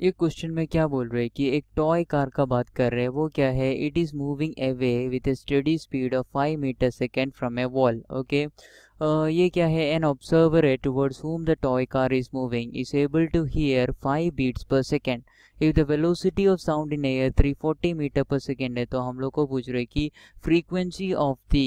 ये क्वेश्चन में क्या बोल रहे हैं कि एक टॉय कार का बात कर रहे हैं वो क्या है it is moving away with a steady speed of five metre second from a wall okay ये क्या है एन ऑब्जर्वर है towards whom the toy car is moving is able to hear five beats per second if the velocity of sound in air 340 metre per second है तो हम लोग को पूछ रहे कि frequency of the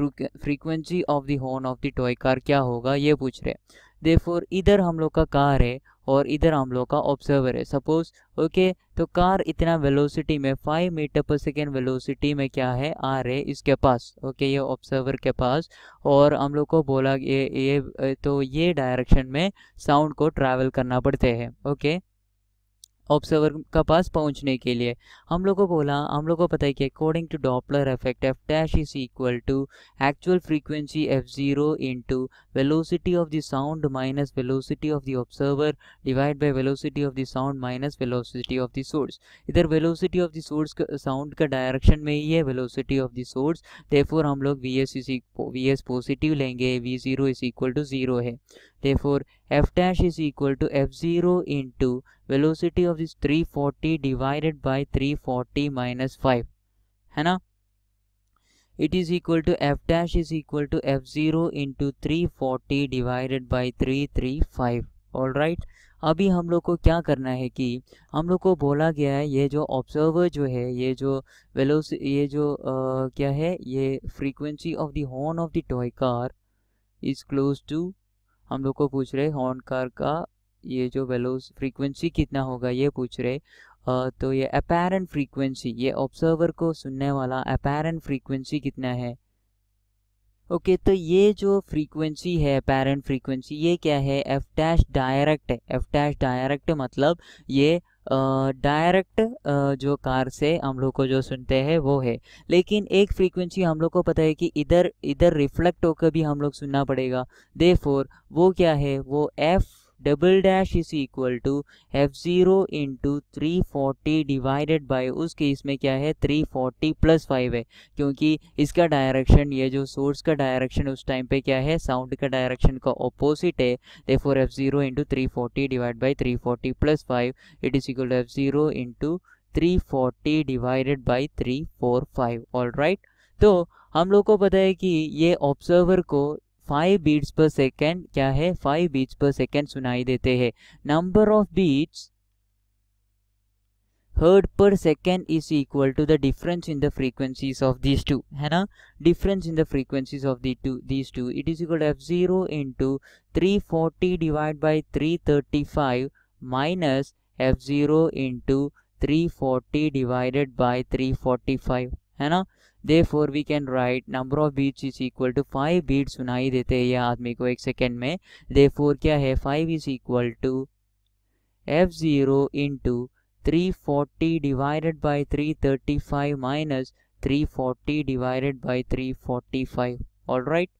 frequency of the horn of the toy car क्या होगा ये पूछ रहे हैं देफोर इधर हम लोग का कार है और इधर हम लोग का ऑब्जर्वर है सपोज ओके okay, तो कार इतना वेलोसिटी में five metre per second velocity में क्या है आ रहे इसके पास ओके okay, ये ऑब्जर्वर के पास और हम लोग को बोला ये ये तो ये डायरेक्शन में साउंड को ट्रैवल करना पड़ते हैं ओके okay? ऑब्जर्वर का पास पहुंचने के लिए हम लोग को बोला हम लोग को पता है कि according to Doppler effect F dash is equal to actual frequency F zero into velocity of the sound minus velocity of the observer divide by velocity of the sound minus velocity of the source इधर velocity of the source sound का direction में ही है velocity of the source therefore हम लोग V S V S positive लेंगे V zero is equal to zero है therefore F dash is equal to F zero into velocity of this 340 divided by 340 minus five है ना it is equal to f dash is equal to f0 into 340 divided by 335 all right अभी हम लोग को क्या करना है कि हम लोग को बोला गया है ये जो ऑब्जर्वर जो है ये जो वेलोस ये जो आ, क्या है ये frequency of the horn of the toy car is close to हम लोग को पूछ रहे हॉर्न कार का ये जो वेलोस फ्रीक्वेंसी कितना होगा ये पूछ रहे तो ये अपेरेंट फ्रीक्वेंसी ये ऑब्जर्वर को सुनने वाला अपेरेंट फ्रीक्वेंसी कितना है ओके okay, तो ये जो फ्रीक्वेंसी है पेरेंट फ्रीक्वेंसी ये क्या है एफ डैश डायरेक्ट है एफ डैश डायरेक्ट मतलब ये डायरेक्ट जो कार से हम लोग को जो सुनते हैं वो है लेकिन एक फ्रीक्वेंसी हम लोग को पता है कि इधर इधर रिफ्लेक्ट होकर भी हम लोग सुनना पड़ेगा दे वो क्या है वो F double dash is equal to F zero into three forty divided by case में क्या है थ्री फोर्टी प्लस फाइव है क्योंकि इसका डायरेक्शन ये जो सोर्स का डायरेक्शन उस टाइम पे क्या है साउंड का डायरेक्शन का ऑपोजिट है therefore F zero into three forty divide by three forty plus five it is equal to F zero into three forty divided by three four five all right तो हम लोग को पता है कि ये ऑब्जर्वर को फाइव बीट्स पर सेकेंड क्या है फाइव बीट्स पर सेकेंड सुनाई देते हैं number of beats heard per second is equal to the difference in the frequencies of this two है ना difference in the frequencies of the two this two it is equal F zero into three forty divide by three thirty five minus F zero into three forty divided by three forty five है ना therefore we can write number of beats is equal to five beat सुनाई देते हैं यह आदमी को एक second में दे फोर क्या है five is equal to F zero into three forty divided by three thirty five minus three forty divided by three forty five all right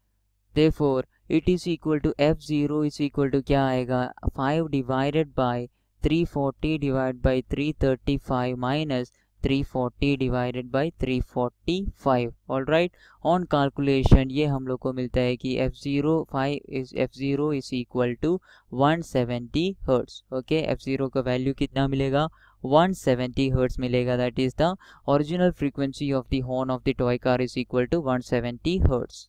therefore it is equal to F zero is equal to क्या आएगा five divided by three forty divide by three thirty five minus 340 divided by 345 all right on calculation ये हम लोग को मिलता है कि F zero five is F zero is equal to 170 seventy hertz okay F zero का value कितना मिलेगा 170 सेवेंटी हर्ट्स मिलेगा that is the original frequency of the horn of the toy car is equal to 170 seventy hertz